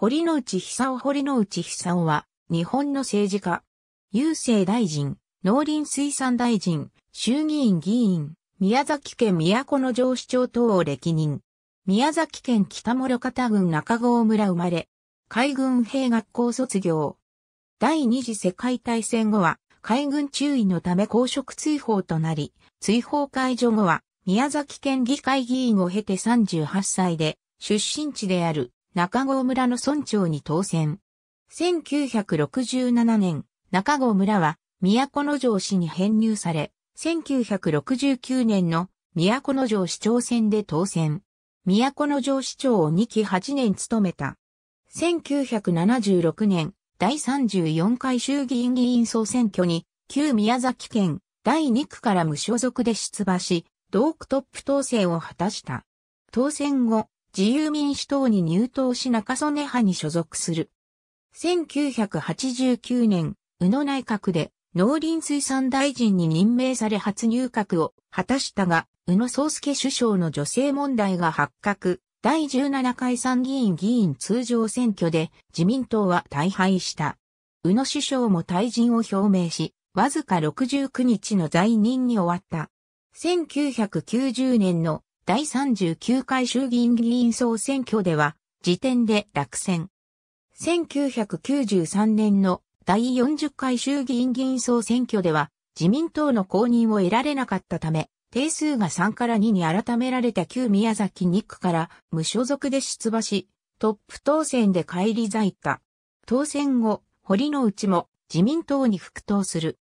堀之内久夫堀之内久夫は、日本の政治家、郵政大臣、農林水産大臣、衆議院議員、宮崎県都城市長等を歴任。宮崎県北諸方郡中郷村生まれ、海軍兵学校卒業。第二次世界大戦後は、海軍注意のため公職追放となり、追放解除後は、宮崎県議会議員を経て38歳で、出身地である中郷村の村長に当選。1967年、中郷村は都城市に編入され、1969年の都城市長選で当選。都城市長を2期8年務めた。1976年、第34回衆議院議員総選挙に、旧宮崎県第2区から無所属で出馬し、同区トップ当選を果たした。当選後、自由民主党に入党し中曽根派に所属する。1989年、宇野内閣で農林水産大臣に任命され初入閣を果たしたが、宇野宗介首相の女性問題が発覚。第17回参議院議員通常選挙で自民党は大敗した。宇野首相も退陣を表明し、わずか69日の在任に終わった。1990年の第39回衆議院議員総選挙では、時点で落選。1993年の第40回衆議院議員総選挙では、自民党の公認を得られなかったため、定数が3から2に改められた旧宮崎2区から無所属で出馬し、トップ当選で返り咲いた。当選後、堀之内も自民党に復党する。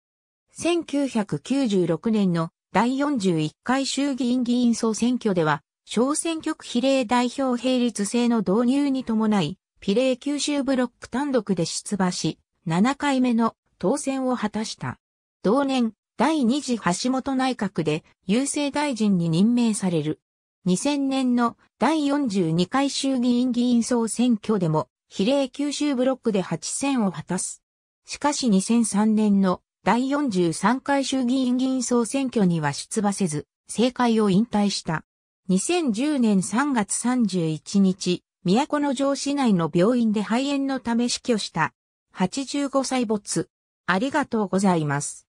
1996年の第41回衆議院議員総選挙では、小選挙区比例代表並立制の導入に伴い、比例九州ブロック単独で出馬し、7回目の当選を果たした。同年、第2次橋本内閣で郵政大臣に任命される。2000年の第42回衆議院議員総選挙でも比例九州ブロックで8選を果たす。しかし2003年の第43回衆議院議員総選挙には出馬せず、政界を引退した。2010年3月31日、都城市内の病院で肺炎のため死去した。85歳没。ありがとうございます。